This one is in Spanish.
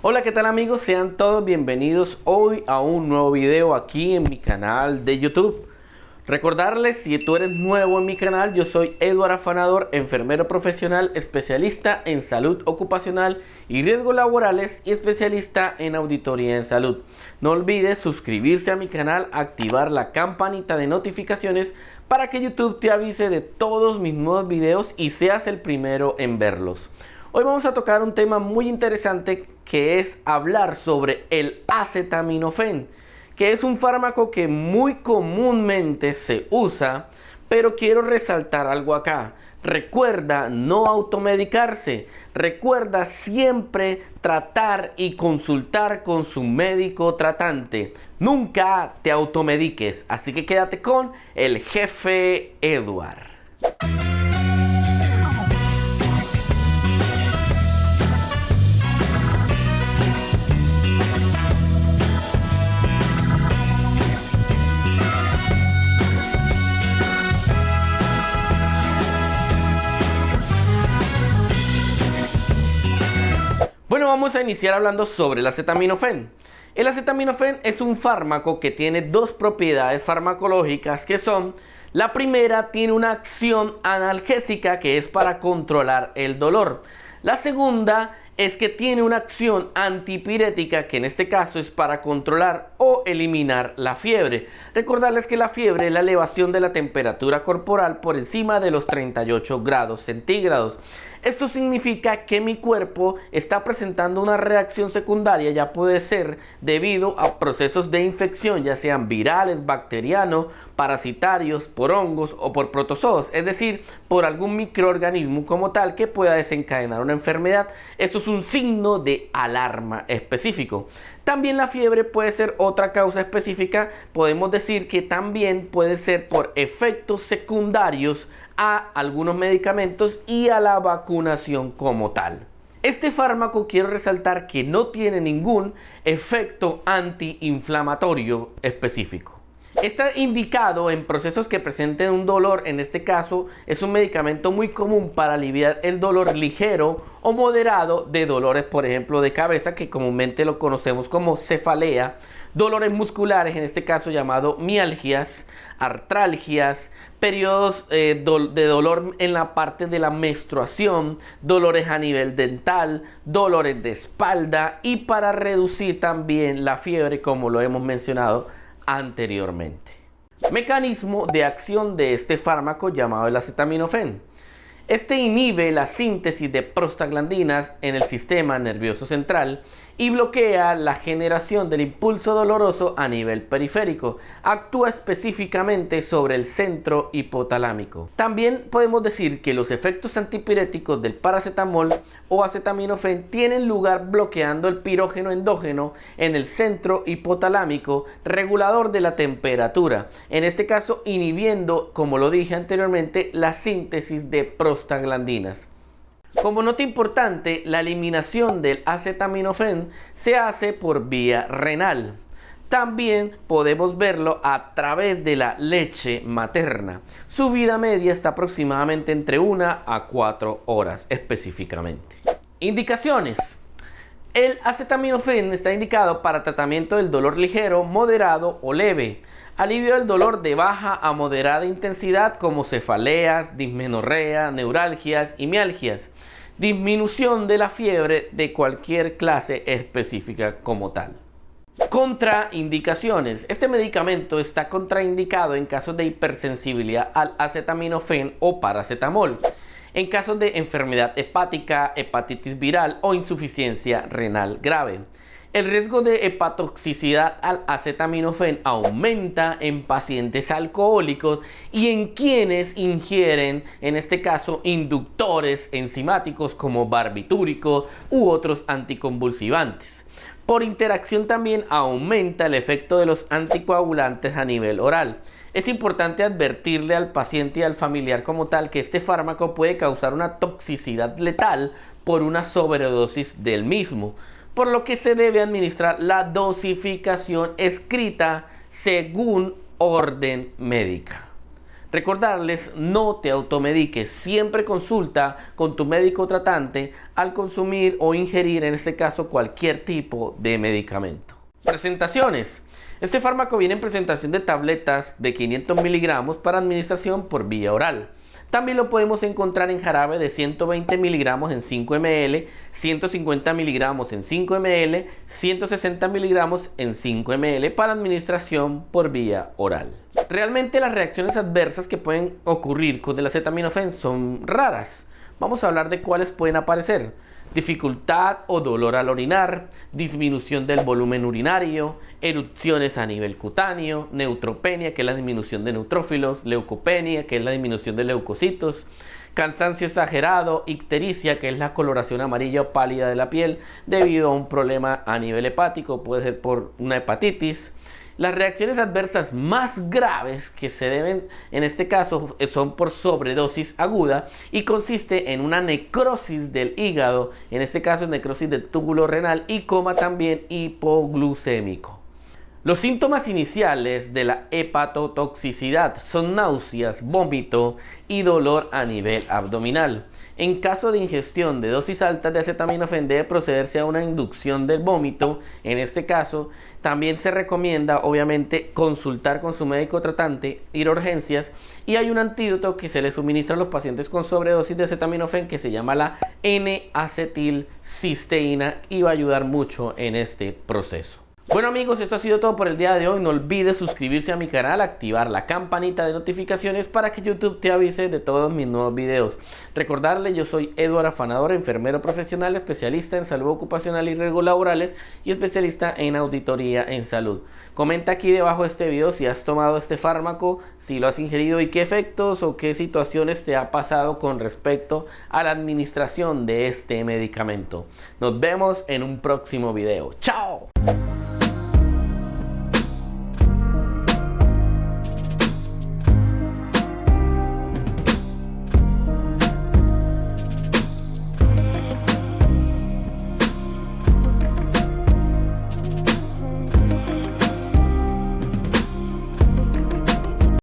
Hola, ¿qué tal amigos? Sean todos bienvenidos hoy a un nuevo video aquí en mi canal de YouTube. Recordarles, si tú eres nuevo en mi canal, yo soy Eduardo Afanador, enfermero profesional, especialista en salud ocupacional y riesgos laborales y especialista en auditoría en salud. No olvides suscribirse a mi canal, activar la campanita de notificaciones para que YouTube te avise de todos mis nuevos videos y seas el primero en verlos. Hoy vamos a tocar un tema muy interesante que es hablar sobre el acetaminofén, que es un fármaco que muy comúnmente se usa, pero quiero resaltar algo acá. Recuerda no automedicarse. Recuerda siempre tratar y consultar con su médico tratante. Nunca te automediques. Así que quédate con el jefe Edward. vamos a iniciar hablando sobre el acetaminofén. El acetaminofén es un fármaco que tiene dos propiedades farmacológicas que son, la primera tiene una acción analgésica que es para controlar el dolor. La segunda es que tiene una acción antipirética que en este caso es para controlar o eliminar la fiebre. Recordarles que la fiebre es la elevación de la temperatura corporal por encima de los 38 grados centígrados. Esto significa que mi cuerpo está presentando una reacción secundaria, ya puede ser debido a procesos de infección, ya sean virales, bacterianos, parasitarios, por hongos o por protozoos, es decir, por algún microorganismo como tal que pueda desencadenar una enfermedad. Eso es un signo de alarma específico. También la fiebre puede ser otra causa específica. Podemos decir que también puede ser por efectos secundarios a algunos medicamentos y a la vacunación como tal. Este fármaco quiero resaltar que no tiene ningún efecto antiinflamatorio específico. Está indicado en procesos que presenten un dolor, en este caso es un medicamento muy común para aliviar el dolor ligero o moderado de dolores, por ejemplo, de cabeza, que comúnmente lo conocemos como cefalea, dolores musculares, en este caso llamado mialgias, artralgias, periodos eh, de dolor en la parte de la menstruación, dolores a nivel dental, dolores de espalda y para reducir también la fiebre, como lo hemos mencionado anteriormente. Mecanismo de acción de este fármaco llamado el acetaminofén. Este inhibe la síntesis de prostaglandinas en el sistema nervioso central y bloquea la generación del impulso doloroso a nivel periférico. Actúa específicamente sobre el centro hipotalámico. También podemos decir que los efectos antipiréticos del paracetamol o acetaminofen tienen lugar bloqueando el pirógeno endógeno en el centro hipotalámico regulador de la temperatura. En este caso, inhibiendo, como lo dije anteriormente, la síntesis de prostaglandinas tanglandinas. Como nota importante, la eliminación del acetaminofén se hace por vía renal. También podemos verlo a través de la leche materna. Su vida media está aproximadamente entre 1 a 4 horas específicamente. Indicaciones. El acetaminofén está indicado para tratamiento del dolor ligero, moderado o leve, Alivio del dolor de baja a moderada intensidad como cefaleas, dismenorrea, neuralgias y mialgias. Disminución de la fiebre de cualquier clase específica como tal. Contraindicaciones. Este medicamento está contraindicado en casos de hipersensibilidad al acetaminofén o paracetamol, en casos de enfermedad hepática, hepatitis viral o insuficiencia renal grave el riesgo de hepatoxicidad al acetaminofén aumenta en pacientes alcohólicos y en quienes ingieren, en este caso, inductores enzimáticos como barbitúricos u otros anticonvulsivantes. Por interacción también aumenta el efecto de los anticoagulantes a nivel oral. Es importante advertirle al paciente y al familiar como tal que este fármaco puede causar una toxicidad letal por una sobredosis del mismo por lo que se debe administrar la dosificación escrita según orden médica. Recordarles, no te automediques, siempre consulta con tu médico tratante al consumir o ingerir, en este caso, cualquier tipo de medicamento. Presentaciones. Este fármaco viene en presentación de tabletas de 500 miligramos para administración por vía oral. También lo podemos encontrar en jarabe de 120 miligramos en 5 ml, 150 miligramos en 5 ml, 160 miligramos en 5 ml para administración por vía oral. Realmente las reacciones adversas que pueden ocurrir con el acetaminofen son raras. Vamos a hablar de cuáles pueden aparecer dificultad o dolor al orinar, disminución del volumen urinario, erupciones a nivel cutáneo, neutropenia, que es la disminución de neutrófilos, leucopenia, que es la disminución de leucocitos, cansancio exagerado, ictericia, que es la coloración amarilla o pálida de la piel debido a un problema a nivel hepático, puede ser por una hepatitis, las reacciones adversas más graves que se deben en este caso eh, son por sobredosis aguda y consiste en una necrosis del hígado, en este caso necrosis del túbulo renal y coma también hipoglucémico. Los síntomas iniciales de la hepatotoxicidad son náuseas, vómito y dolor a nivel abdominal. En caso de ingestión de dosis altas de acetaminofén debe procederse a una inducción del vómito. En este caso, también se recomienda obviamente consultar con su médico tratante, ir a urgencias y hay un antídoto que se le suministra a los pacientes con sobredosis de acetaminofén que se llama la N-acetilcisteína y va a ayudar mucho en este proceso. Bueno amigos, esto ha sido todo por el día de hoy. No olvides suscribirse a mi canal, activar la campanita de notificaciones para que YouTube te avise de todos mis nuevos videos. Recordarle, yo soy Eduardo Afanador, enfermero profesional, especialista en salud ocupacional y riesgos laborales y especialista en auditoría en salud. Comenta aquí debajo este video si has tomado este fármaco, si lo has ingerido y qué efectos o qué situaciones te ha pasado con respecto a la administración de este medicamento. Nos vemos en un próximo video. ¡Chao!